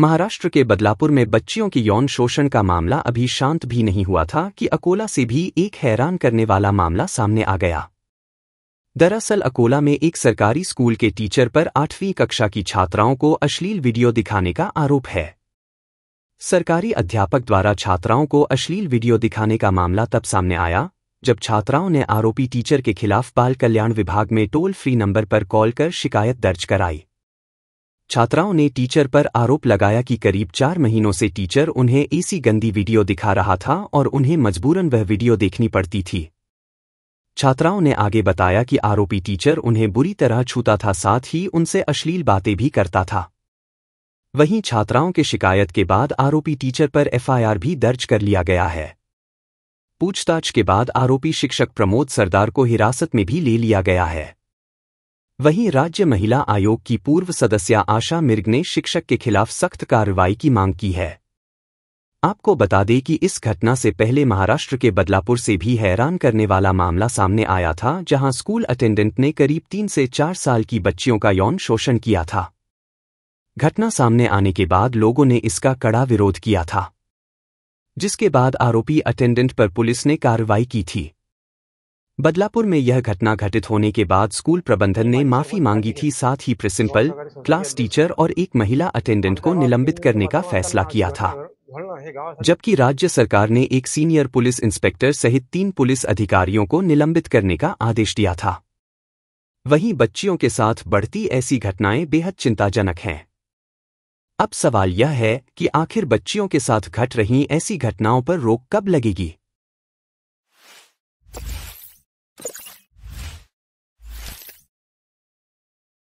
महाराष्ट्र के बदलापुर में बच्चियों की यौन शोषण का मामला अभी शांत भी नहीं हुआ था कि अकोला से भी एक हैरान करने वाला मामला सामने आ गया दरअसल अकोला में एक सरकारी स्कूल के टीचर पर आठवीं कक्षा की छात्राओं को अश्लील वीडियो दिखाने का आरोप है सरकारी अध्यापक द्वारा छात्राओं को अश्लील वीडियो दिखाने का मामला तब सामने आया जब छात्राओं ने आरोपी टीचर के खिलाफ बाल कल्याण विभाग में टोल फ्री नंबर पर कॉल कर शिकायत दर्ज कराई छात्राओं ने टीचर पर आरोप लगाया कि करीब चार महीनों से टीचर उन्हें ऐसी गंदी वीडियो दिखा रहा था और उन्हें मजबूरन वह वीडियो देखनी पड़ती थी छात्राओं ने आगे बताया कि आरोपी टीचर उन्हें बुरी तरह छूता था साथ ही उनसे अश्लील बातें भी करता था वहीं छात्राओं के शिकायत के बाद आरोपी टीचर पर एफआईआर भी दर्ज कर लिया गया है पूछताछ के बाद आरोपी शिक्षक प्रमोद सरदार को हिरासत में भी ले लिया गया है वहीं राज्य महिला आयोग की पूर्व सदस्या आशा मिर्ग ने शिक्षक के खिलाफ सख्त कार्रवाई की मांग की है आपको बता दें कि इस घटना से पहले महाराष्ट्र के बदलापुर से भी हैरान करने वाला मामला सामने आया था जहां स्कूल अटेंडेंट ने करीब तीन से चार साल की बच्चियों का यौन शोषण किया था घटना सामने आने के बाद लोगों ने इसका कड़ा विरोध किया था जिसके बाद आरोपी अटेंडेंट पर पुलिस ने कार्रवाई की थी बदलापुर में यह घटना घटित होने के बाद स्कूल प्रबंधन ने माफी मांगी थी साथ ही प्रिंसिपल क्लास टीचर और एक महिला अटेंडेंट को निलंबित करने का फैसला किया था जबकि राज्य सरकार ने एक सीनियर पुलिस इंस्पेक्टर सहित तीन पुलिस अधिकारियों को निलंबित करने का आदेश दिया था वहीं बच्चियों के साथ बढ़ती ऐसी घटनाएं बेहद चिंताजनक हैं अब सवाल यह है कि आखिर बच्चियों के साथ घट रही ऐसी घटनाओं पर रोक कब लगेगी